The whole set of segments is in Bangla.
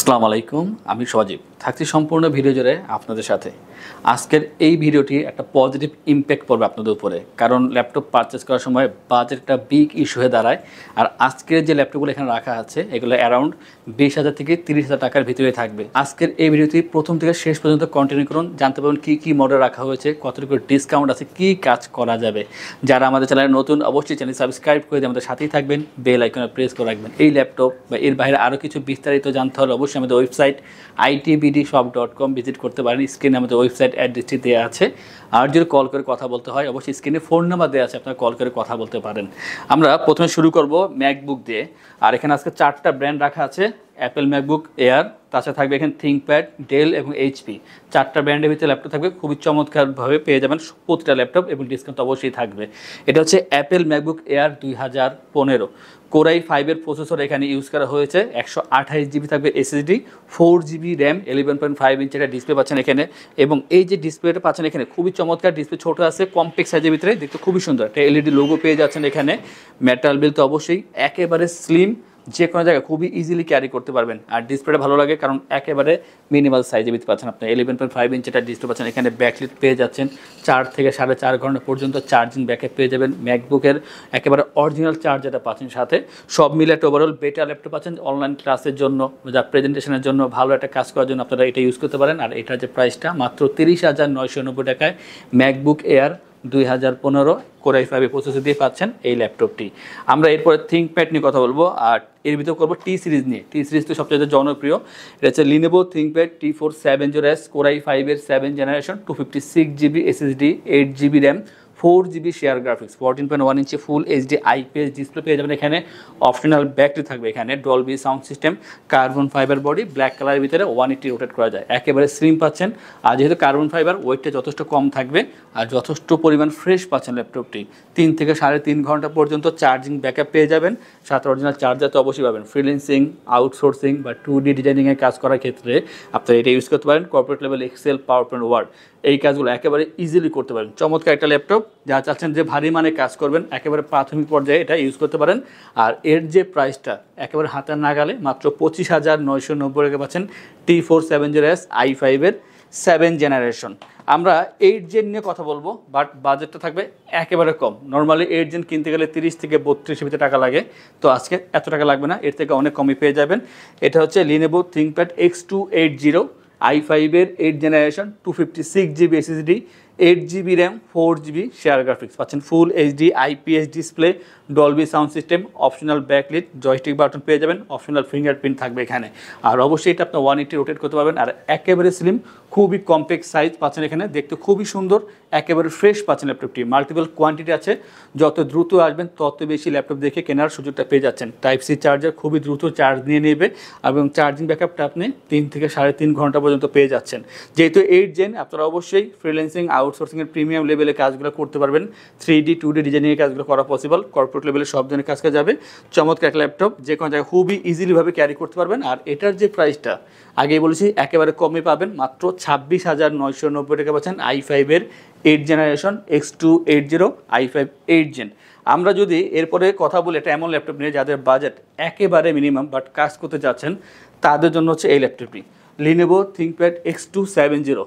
আসসালামু আলাইকুম আমি সজীব থাকছি সম্পূর্ণ ভিডিও জুড়ে আপনাদের সাথে আজকের এই ভিডিওটি একটা পজিটিভ ইম্প্যাক্ট পড়বে আপনাদের উপরে কারণ ল্যাপটপ পারচেস করার সময় বাজেটটা বিগ ইস্যু হয়ে দাঁড়ায় আর আজকের যে ল্যাপটপগুলো এখানে রাখা আছে এগুলো অ্যারাউন্ড বিশ হাজার থেকে তিরিশ হাজার টাকার ভিতরে থাকবে আজকের এই ভিডিওটি প্রথম থেকে শেষ পর্যন্ত কন্টিনিউ করুন জানতে পারবেন কী কী মডেল রাখা হয়েছে কতটুকু ডিসকাউন্ট আছে কী কাজ করা যাবে যারা আমাদের চ্যানেলে নতুন অবশ্যই চ্যানেল সাবস্ক্রাইব করে দিয়ে আমাদের সাথেই থাকবেন বেল আইকনে প্রেস করে রাখবেন এই ল্যাপটপ বা এর বাইরে আরও কিছু বিস্তারিত জানতে হলে অবশ্যই অবশ্যই আমাদের website ITBD shop dot com visit করতে পারেন স্ক্রিনে আমাদের ওয়েবসাইট অ্যাড্রেসটি দেওয়া আছে আর যদি কল করে কথা বলতে হয় অবশ্যই স্ক্রিনে ফোন নাম্বার দেওয়া আছে আপনারা কল করে কথা বলতে পারেন আমরা প্রথমে শুরু করব ম্যাকবুক দিয়ে আর এখানে আজকে চারটা ব্র্যান্ড রাখা আছে অ্যাপেল ম্যাকবুক এয়ার তাছাড়া থাকবে এখানে থিঙ্কপ্যাড ডেল এবং এইচপি চারটা ব্র্যান্ডের ভিতরে ল্যাপটপ থাকবে খুবই চমৎকারভাবে পেয়ে যাবেন প্রতিটা ল্যাপটপ এবং ডিসকাউন্ট অবশ্যই থাকবে এটা হচ্ছে অ্যাপেল ম্যাকবুক এয়ার দুই হাজার পনেরো কোরাই ফাইভের প্রসেসর এখানে ইউজ করা হয়েছে একশো আঠাইশ জিবি থাকবে SSD four GB RAM eleven point five ইঞ্চের একটা ডিসপ্লে পাচ্ছেন এখানে এবং এই যে ডিসপ্লেটা পাচ্ছেন এখানে খুবই চমৎকার ডিসপ্লে ছোটো আছে কমপ্লেক্স সাইজের ভিতরে দেখতে খুবই সুন্দর একটা এলইডি লোগো e পেয়ে যাচ্ছেন এখানে ম্যাটাল বিল তো অবশ্যই একেবারে স্লিম যে কোনো জায়গায় খুবই ইজিলি ক্যারি করতে পারবেন আর ডিসপ্লেটা ভালো লাগে কারণ একেবারে মিনিমাল সাইজে বিতে পাচ্ছেন আপনি ইলেভেন পয়েন্ট ফাইভ ইঞ্চিটা ডিসপ্লে পাচ্ছেন এখানে ব্যাকলিট পেয়ে যাচ্ছেন চার থেকে সাড়ে চার ঘন্টা পর্যন্ত চার্জিং ব্যাকে পেয়ে যাবেন ম্যাকবুকের একেবারে অরিজিনাল চার্জ এটা পাচ্ছেন সাথে সব মিলে একটা ওভারঅল বেটার ল্যাপটপ পাচ্ছেন অনলাইন ক্লাসের জন্য যা প্রেজেন্টেশনের জন্য ভালো একটা কাজ করার জন্য আপনারা এটা ইউজ করতে পারেন আর এটার যে প্রাইসটা মাত্র তিরিশ হাজার নয়শো নব্বই টাকায় ম্যাকবুক এয়ার দুই হাজার পনেরো কোরাই ফাইভে প্রসেসর দিয়ে পাচ্ছেন এই ল্যাপটপটি আমরা এরপরে থিঙ্কপ্যাড নিয়ে কথা বলবো আর এর ভিতরে করবো টি সিরিজ নিয়ে টি সিরিজ তো সবচেয়ে জনপ্রিয় এটা হচ্ছে Lenovo ThinkPad T four seven zero S core i ফাইভের seven generation two fifty six GB SSD eight GB RAM four GB share graphics fourteen point one inch full HD IPS display পেয়ে যাবেন এখানে অপশনাল ব্যাকটি থাকবে এখানে Dolby sound system carbon fibre body black কালারের ভিতরে ওয়ান এইটি রোটেট করা যায় একেবারে স্লিম পাচ্ছেন আর যেহেতু কার্বন ফাইবার ওয়েটটা যথেষ্ট কম থাকবে আর যথেষ্ট পরিমাণ ফ্রেশ পাচ্ছেন ল্যাপটপটি তিন থেকে সাড়ে তিন ঘন্টা পর্যন্ত চার্জিং ব্যাকআপ পেয়ে যাবেন সাথে অরিজিনাল চার্জার তো অবশ্যই পাবেন ফ্রিলেন্সিং আউটসোর্সিং বা টু ডি ডিজাইনিংয়ের কাজ করার ক্ষেত্রে আপনারা এটা ইউজ করতে পারেন corporate level Excel PowerPoint Word এই কাজগুলো একেবারে ইজিলি করতে পারেন চমৎকার একটা ল্যাপটপ যারা চাচ্ছেন যে ভারী মানে কাজ করবেন একেবারে প্রাথমিক পর্যায়ে এটা ইউজ করতে পারেন আর এর যে প্রাইসটা একেবারে হাতের নাগালে মাত্র পঁচিশ হাজার নয়শো নব্বই টাকা পাচ্ছেন T four seven zero S I ফাইভের সেভেন জেনারেশন আমরা এইট জেন নিয়ে কথা বলবো বাট বাজেটটা থাকবে একেবারে কম নর্মালি এইট জেন কিনতে গেলে তিরিশ থেকে বত্রিশ ভিতরে টাকা লাগে তো আজকে এত টাকা লাগবে না এর থেকে অনেক কমই পেয়ে যাবেন এটা হচ্ছে Lenovo ThinkPad X two eight zero I ফাইভের eight generation two fifty six GB SSD eight GB RAM four GB share graphics পাচ্ছেন full HD IPS display Dolby sound system optional backlit joystick button পেয়ে যাবেন অপশনাল ফিঙ্গারপ্রিন্ট থাকবে এখানে আর অবশ্যই এটা আপনার ওয়ান এইটি রোটেট করতে পারবেন আর একেবারে স্লিম খুবই কম্প্যাক্ট সাইজ পাচ্ছেন এখানে দেখতে খুবই সুন্দর একেবারে ফ্রেশ পাচ্ছেন ল্যাপটপটি মাল্টিপল কোয়ান্টিটি আছে যত দ্রুত আসবেন তত বেশি ল্যাপটপ দেখে কেনার সুযোগটা পেয়ে যাচ্ছেন টাইপ সি চার্জার খুবই দ্রুত চার্জ নিয়ে নেবে এবং চার্জিং ব্যাকআপটা আপনি তিন থেকে সাড়ে তিন ঘন্টা পর্যন্ত পেয়ে যাচ্ছেন যেহেতু এইট জেন আপনারা অবশ্যই ফ্রিল্যান্সিং আউট আউটসোর্সিংয়ের প্রিমিয়াম লেভেলে কাজগুলো করতে পারবেন থ্রি ডি টু ডি ডিজাইনিংয়ের কাজগুলো করা পসিবল কর্পোরেট লেভেলে সব ধরনের কাজ করা যাবে চমৎকার এক ল্যাপটপ যে কোনো জায়গায় খুবই ইজিলিভাবে ক্যারি করতে পারবেন আর এটার যে প্রাইসটা আগেই বলেছি একেবারে কমে পাবেন মাত্র ছাব্বিশ হাজার নয়শো নব্বই টাকা পাচ্ছেন আই ফাইভের eight generation X two eight zero I five eight gen আমরা যদি এরপরে কথা বলে এটা এমন ল্যাপটপ নিয়ে যাদের বাজেট একেবারে মিনিমাম বাট কাজ করতে যাচ্ছেন তাদের জন্য হচ্ছে এই ল্যাপটপটি Lenovo ThinkPad X two seven zero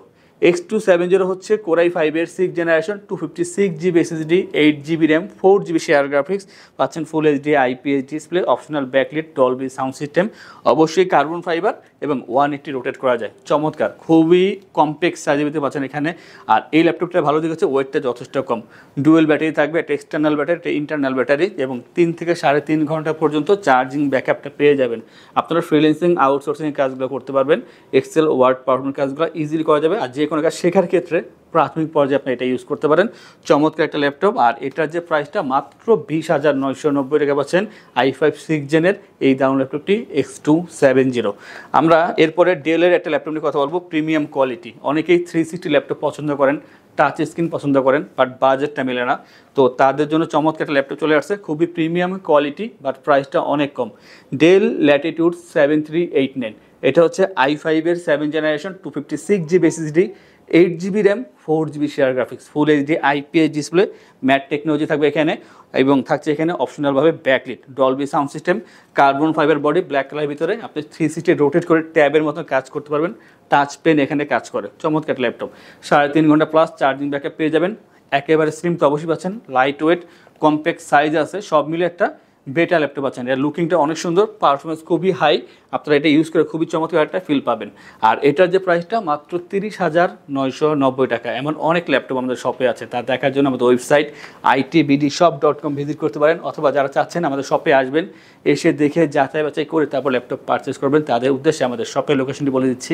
X two seven zero হচ্ছে কোরাই ফাইভের six generation two fifty six GB SSD eight GB RAM four GB share graphics পাচ্ছেন full HD IPS display optional backlit Dolby sound system অবশ্যই কার্বন ফাইবার এবং ওয়ান এইটি রোটেট করা যায় চমৎকার খুবই কমপ্লেক্স সাইজে পেতে পাচ্ছেন এখানে আর এই ল্যাপটপটা ভালো দিক হচ্ছে ওয়েটটা যথেষ্ট কম ডুয়েল ব্যাটারি থাকবে একটা এক্সটার্নাল ব্যাটারি একটা ইন্টারনাল ব্যাটারি এবং তিন থেকে সাড়ে তিন ঘন্টা পর্যন্ত চার্জিং ব্যাকআপটা পেয়ে যাবেন আপনারা ফ্রিল্যান্সিং আউটসোর্সিং কাজগুলো করতে পারবেন এক্সেল ওয়ার্ড পাওয়ার কাজগুলো ইজিলি করা যাবে আর যে কোনো কাজ শেখার ক্ষেত্রে প্রাথমিক পর্যায়ে আপনি এটা ইউজ করতে পারেন চমৎকার একটা ল্যাপটপ আর এটার যে প্রাইসটা মাত্র বিশ হাজার নয়শো নব্বই টাকা পাচ্ছেন আই ফাইভ সিক্স জেনের এই দাম ল্যাপটপটি এক্স টু সেভেন জিরো আমরা এরপরে ডেলের একটা ল্যাপটপ নিয়ে কথা বলবো প্রিমিয়াম কোয়ালিটি অনেকেই থ্রি সিক্সটি ল্যাপটপ পছন্দ করেন টাচ স্ক্রিন পছন্দ করেন বাট বাজেটটা মেলে না তো তাদের জন্য চমৎকার একটা ল্যাপটপ চলে আসছে খুবই প্রিমিয়াম কোয়ালিটি বাট প্রাইসটা অনেক কম Dell Latitude seven three eight nine এটা হচ্ছে আই ফাইভের seven generation two fifty six GB SSD eight GB RAM four GB share graphics full HD IPS display matte technology থাকবে এখানে এবং থাকছে এখানে অপশনালভাবে backlit Dolby sound system carbon fibre body black colour ভিতরে আপনি থ্রি সিটি রোটেট করে ট্যাবের মতো কাজ করতে পারবেন টাচ পেন এখানে কাজ করে চমৎকার ল্যাপটপ সাড়ে তিন ঘন্টা প্লাস চার্জিং ব্যাকআপ পেয়ে যাবেন একেবারে স্লিম তো অবশ্যই পাচ্ছেন লাইট ওয়েট কমপ্যাক্ট সাইজ আছে সব মিলে একটা বেটা ল্যাপটপ আছেন এর লুকিংটা অনেক সুন্দর পারফরমেন্স খুবই হাই আপনারা এটা ইউজ করে খুবই চমৎকার একটা ফিল পাবেন আর এটার যে প্রাইসটা মাত্র তিরিশ হাজার নয়শো নব্বই টাকা এমন অনেক ল্যাপটপ আমাদের শপে আছে তা দেখার জন্য আমাদের website ITBD shop dot com visit করতে পারেন অথবা যারা চাচ্ছেন আমাদের শপে আসবেন এসে দেখে যাচাই বাছাই করে তারপর ল্যাপটপ পারচেস করবেন তাদের উদ্দেশ্যে আমাদের শপের লোকেশনটি বলে দিচ্ছি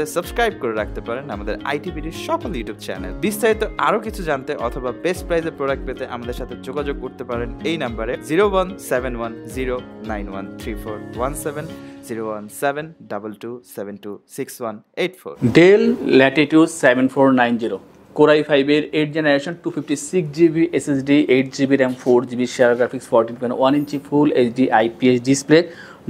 সাথে সাবস্ক্রাইব করে রাখতে পারেন আমাদের আইটিভিটির সকল ইউটিউব চ্যানেল বিস্তারিত আরও কিছু জানতে অথবা বেস্ট প্রাইজের প্রোডাক্ট পেতে আমাদের সাথে যোগাযোগ করতে পারেন এই নাম্বারে zero one seven one zero nine one three four one seven zero one seven double two seven two six one eight four Dell Latitude seven four nine zero core i ফাইভের eight generation two fifty six GB SSD eight GB RAM four GB share graphics fourteen point one inch full HD IPS display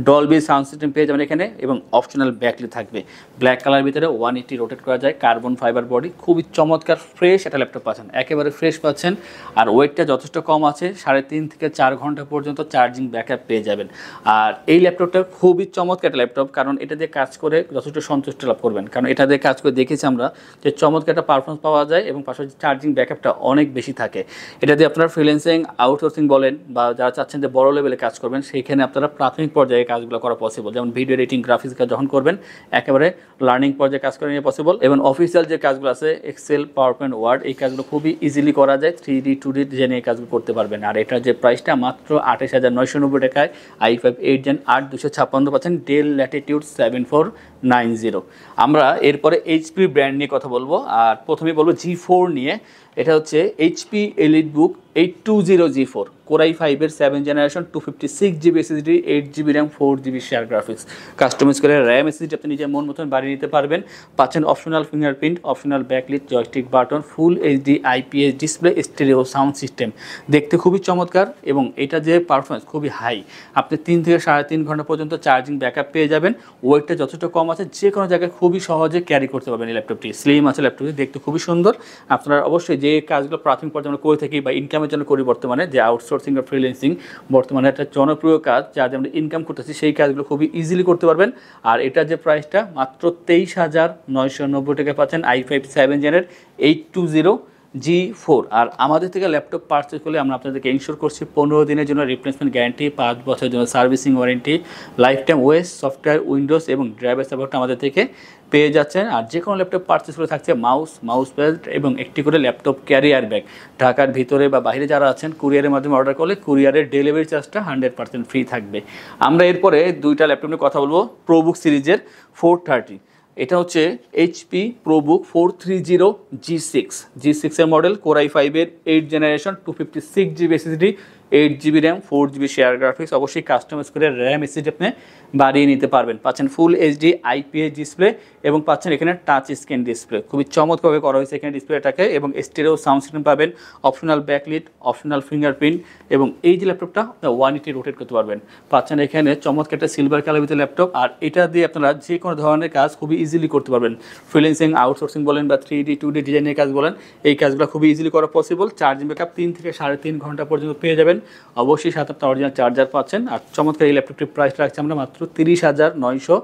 Dolby sound system পেয়ে যাবেন এখানে এবং অপশনাল ব্যাকলি থাকবে ব্ল্যাক কালার ভিতরে ওয়ান এইটি রোটেট করা যায় কার্বন ফাইবার বডি খুবই চমৎকার ফ্রেশ একটা ল্যাপটপ পাচ্ছেন একেবারে ফ্রেশ পাচ্ছেন আর ওয়েটটা যথেষ্ট কম আছে সাড়ে তিন থেকে চার ঘন্টা পর্যন্ত চার্জিং ব্যাকআপ পেয়ে যাবেন আর এই ল্যাপটপটা খুবই চমৎকার একটা ল্যাপটপ কারণ এটা দিয়ে কাজ করে যথেষ্ট সন্তুষ্ট লাভ করবেন কারণ এটা দিয়ে কাজ করে দেখেছি আমরা যে চমৎকার একটা পারফরমেন্স পাওয়া যায় এবং পাশাপাশি চার্জিং ব্যাকআপটা অনেক বেশি থাকে এটা দিয়ে আপনারা ফ্রিল্যান্সিং আউটসোর্সিং বলেন বা যারা চাচ্ছেন যে বড় লেভেলে কাজ করবেন সেইখানে আপনারা প্রাথমিক পর্যায়ে এই কাজগুলো করা পসিবল যেমন ভিডিও এডিটিং গ্রাফিক্স কাজ যখন করবেন একেবারে লার্নিং পর্যায়ে কাজ করে নিয়ে পসিবল এবং অফিসিয়াল যে কাজগুলো আছে এক্সেল পাওয়ার পয়েন্ট ওয়ার্ড এই কাজগুলো খুবই ইজিলি করা যায় থ্রি ডি টু ডি জেনে এই কাজগুলো করতে পারবেন আর এটার যে প্রাইসটা মাত্র আঠাশ হাজার নয়শো নব্বই টাকায় আই ফাইভ এইট জেন আট দুশো ছাপ্পান্ন percent Dell Latitude seven four nine zero আমরা এরপরে এইচপি ব্র্যান্ড নিয়ে কথা বলবো আর প্রথমে বলবো জি ফোর নিয়ে এটা হচ্ছে HP EliteBook eight two zero G four core i ফাইভের seven generation two fifty six GB SSD eight GB RAM four GB share graphics customise করে র্যাম এসএসডি আপনি নিজের মন মতন বাড়িয়ে নিতে পারবেন পাচ্ছেন optional fingerprint optional backlit joystick button full HD IPS display stereo sound system দেখতে খুবই চমৎকার এবং এটা যে পারফরমেন্স খুবই হাই আপনি তিন থেকে সাড়ে তিন ঘন্টা পর্যন্ত চার্জিং ব্যাকআপ পেয়ে যাবেন ওয়েটটা যথেষ্ট কম আছে যে কোনো জায়গায় খুবই সহজে ক্যারি করতে পারবেন এই ল্যাপটপটি স্লিম আছে ল্যাপটপটি দেখতে খুবই সুন্দর আপনারা অবশ্যই যে কাজগুলো প্রাথমিক পর্যায়ে আমরা করে থাকি বা ইনকামের জন্য করি বর্তমানে যে আউটসোর্সিং বা ফ্রিল্যান্সিং বর্তমানে একটা জনপ্রিয় কাজ যা যে আমরা ইনকাম করতেছি সেই কাজগুলো খুবই ইজিলি করতে পারবেন আর এটা যে প্রাইসটা মাত্র তেইশ হাজার নয়শো নব্বই টাকা পাচ্ছেন আই ফাইভ সেভেন জেনের eight two zero G four আর আমাদের থেকে ল্যাপটপ পার্চেস করলে আমরা আপনাদেরকে ইনশোর করছি পনেরো দিনের জন্য রিপ্লেসমেন্ট গ্যারান্টি পাঁচ বছরের জন্য সার্ভিসিং ওয়ারেন্টি লাইফ টাইম ওয়েস সফটওয়্যার উইন্ডোজ এবং ড্রাইভার সাপোর্টটা আমাদের থেকে পেয়ে যাচ্ছেন আর যে কোনো ল্যাপটপ পারচেস করে থাকছে মাউস মাউস প্যাড এবং একটি করে ল্যাপটপ ক্যারিয়ার ব্যাগ ঢাকার ভিতরে বা বাইরে যারা আছেন কুরিয়ারের মাধ্যমে অর্ডার করলে কুরিয়ারের ডেলিভারি চার্জটা হান্ড্রেড পার্সেন্ট ফ্রি থাকবে আমরা এরপরে দুইটা ল্যাপটপ নিয়ে কথা বলবো প্রোবুক সিরিজের ফোর থার্টি এটা হচ্ছে HP ProBook four three zero G six G সিক্সের মডেল কোরাই ফাইভের eight generation two fifty six GB SSD eight GB RAM four GB share graphics অবশ্যই কাস্টমাইজ করে র্যাম এসিড আপনি বাড়িয়ে নিতে পারবেন পাচ্ছেন ফুল এইচডি আইপিএস ডিসপ্লে এবং পাচ্ছেন এখানে টাচ স্ক্রিন ডিসপ্লে খুবই চমৎকারভাবে করা হয়েছে এখানে ডিসপ্লেটাকে এবং স্টেরও সাউন্ড সিস্টেম পাবেন অপশনাল ব্যাকলিট অপশনাল ফিঙ্গারপ্রিন্ট এবং এই যে ল্যাপটপটা ওয়ান এইটি রোটেট করতে পারবেন পাচ্ছেন এখানে চমৎকার একটা সিলভার কালার ভিতরে ল্যাপটপ আর এটা দিয়ে আপনারা যে কোনো ধরনের কাজ খুবই ইজিলি করতে পারবেন ফ্রিলেন্সিং আউটসোর্সিং বলেন বা থ্রি ডি টু ডি ডিজাইনের কাজ বলেন এই কাজগুলো খুবই ইজিলি করা পসিবল চার্জিং ব্যাকআপ তিন থেকে সাড়ে তিন ঘন্টা পর্যন্ত পেয়ে যাবেন অবশ্যই সাত আটটা অরিজিনাল চার্জার পাচ্ছেন আর চমৎকার এই ল্যাপটপটির প্রাইস রাখছি আমরা মাত্র তিরিশ হাজার নয়শো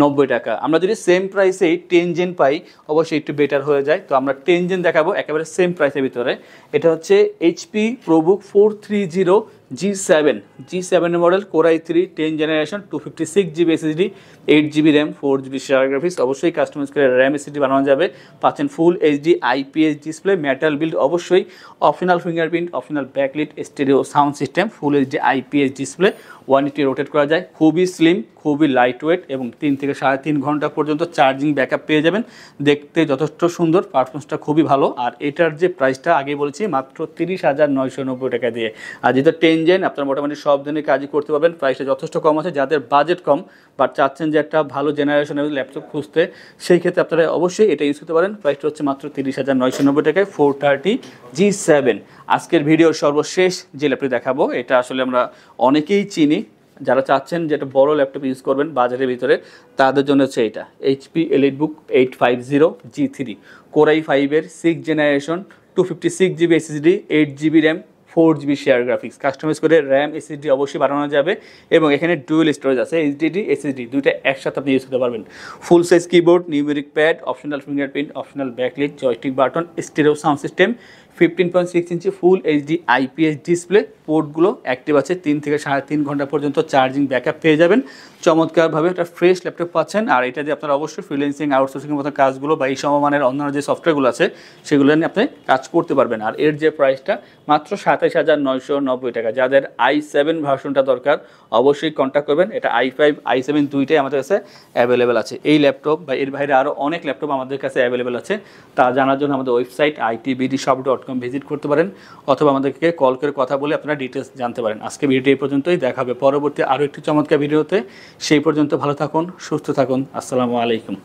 নব্বই টাকা আমরা যদি সেম প্রাইসে টেন জেন পাই অবশ্যই একটু বেটার হয়ে যায় তো আমরা টেন জেন দেখাবো একেবারে সেম প্রাইসের ভিতরে এটা হচ্ছে HP ProBook four three zero G seven G সেভেনের model core i three ten generation two fifty six GB SSD eight GB RAM four GB share graphics অবশ্যই কাস্টমাইজ করে র্যাম এসএসডি বানানো যাবে পাচ্ছেন full HD IPS display metal build অবশ্যই optional fingerprint optional backlit stereo sound system full HD IPS display one rotate করা যায় খুবই স্লিম খুবই লাইট ওয়েট এবং তিন থেকে সাড়ে তিন ঘন্টা পর্যন্ত চার্জিং ব্যাকআপ পেয়ে যাবেন দেখতে যথেষ্ট সুন্দর পারফরমেন্সটা খুবই ভালো আর এটার যে প্রাইসটা আগে বলেছি মাত্র তিরিশ হাজার নয়শো নব্বই টাকা দিয়ে আর যেহেতু টেন জেন আপনার মোটামুটি সব ধরনের কাজই করতে পারবেন প্রাইসটা যথেষ্ট কম আছে যাদের বাজেট কম বাট চাচ্ছেন যে একটা ভালো জেনারেশনের ল্যাপটপ খুঁজতে সেই ক্ষেত্রে আপনারা অবশ্যই এটা ইউজ করতে পারেন প্রাইসটা হচ্ছে মাত্র তিরিশ হাজার নয়শো নব্বই টাকায় ফোর থার্টি জি সেভেন আজকের ভিডিওর সর্বশেষ যে ল্যাপটপ দেখাবো এটা আসলে আমরা অনেকেই চিনি যারা চাচ্ছেন যেটা বড়ো ল্যাপটপ ইউজ করবেন বাজারের ভিতরে তাদের জন্য হচ্ছে এটা HP EliteBook eight five zero G three core i ফাইভের six generation two fifty six GB SSD eight GB RAM four GB share graphics customise করে র্যাম এসএসডি অবশ্যই বাড়ানো যাবে এবং এখানে ডুয়েল স্টোরেজ আছে এইচডিডি এসএসডি দুইটা একসাথে আপনি ইউজ করতে পারবেন full size keyboard numeric pad optional fingerprint optional backlit joystick button stereo sound system fifteen point six inch full HD IPS display পোর্টগুলো active আছে তিন থেকে সাড়ে তিন ঘন্টা পর্যন্ত চার্জিং ব্যাকআপ পেয়ে যাবেন চমৎকারভাবে একটা ফ্রেশ ল্যাপটপ পাচ্ছেন আর এটা দিয়ে আপনার অবশ্যই ফ্রিলেন্সিং আউটসোর্সিং মতো কাজগুলো বা এই সমমানের অন্যান্য যে সফটওয়্যারগুলো আছে সেগুলো নিয়ে আপনি কাজ করতে পারবেন আর এর যে প্রাইসটা মাত্র সাত সাতাশ হাজার নয়শো নব্বই টাকা যাদের আই সেভেন ভার্সনটা দরকার অবশ্যই কন্ট্যাক্ট করবেন এটা আই ফাইভ আই সেভেন দুইটাই আমাদের কাছে অ্যাভেলেবেল আছে এই ল্যাপটপ বা এর বাইরে আরও অনেক ল্যাপটপ আমাদের কাছে অ্যাভেলেবেল আছে তা জানার জন্য আমাদের website BD shop dot com visit করতে পারেন অথবা আমাদেরকে কল করে কথা বলে আপনারা ডিটেলস জানতে পারেন আজকে ভিডিও এই পর্যন্তই দেখাবে পরবর্তী আরও একটি চমৎকার ভিডিওতে সেই পর্যন্ত ভালো থাকুন সুস্থ থাকুন আসসালামু আলাইকুম